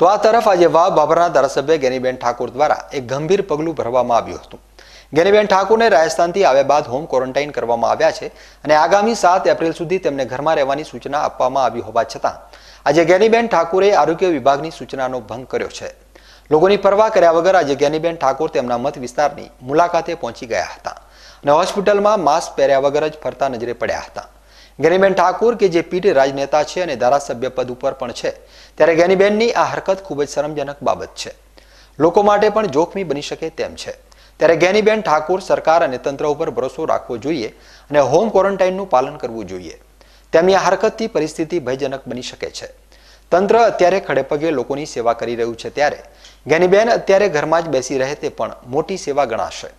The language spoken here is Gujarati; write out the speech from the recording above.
તો આ તરફ આજે વાવ બાબરા ધારાસભ્ય ગેનીબેન ઠાકુર દ્વારા એક ગંભીર પગલું ભરવામાં આવ્યું હતું ગેનીબેન ઠાકુરને રાજસ્થાનથી આવ્યા બાદ હોમ ક્વોરન્ટાઇન કરવામાં આવ્યા છે અને આગામી સાત એપ્રિલ સુધી તેમને ઘરમાં રહેવાની સૂચના આપવામાં આવી હોવા છતાં આજે ગેનીબેન ઠાકુરે આરોગ્ય વિભાગની સૂચનાનો ભંગ કર્યો છે લોકોની પરવા કર્યા વગર આજે ગેનીબેન ઠાકુર તેમના મત વિસ્તારની મુલાકાતે પહોંચી ગયા હતા અને હોસ્પિટલમાં માસ્ક પહેર્યા વગર જ ફરતા નજરે પડ્યા હતા ગેનીબેન ઠાકુર કે જે પીઢ રાજનેતા છે અને ધારાસભ્ય પદ ઉપર પણ છે ત્યારે ગેનીબેનની આ હરકત ખૂબ જ શરમજનક બાબત છે લોકો માટે પણ જોખમી બની શકે તેમ છે ત્યારે ગેનીબેન ઠાકુર સરકાર અને તંત્ર ઉપર ભરોસો રાખવો જોઈએ અને હોમ ક્વોરન્ટાઇનનું પાલન કરવું જોઈએ તેમની આ હરકતથી પરિસ્થિતિ ભયજનક બની શકે છે તંત્ર અત્યારે ખડેપગે લોકોની સેવા કરી રહ્યું છે ત્યારે ગેનીબેન અત્યારે ઘરમાં જ બેસી રહે તે પણ મોટી સેવા ગણાશે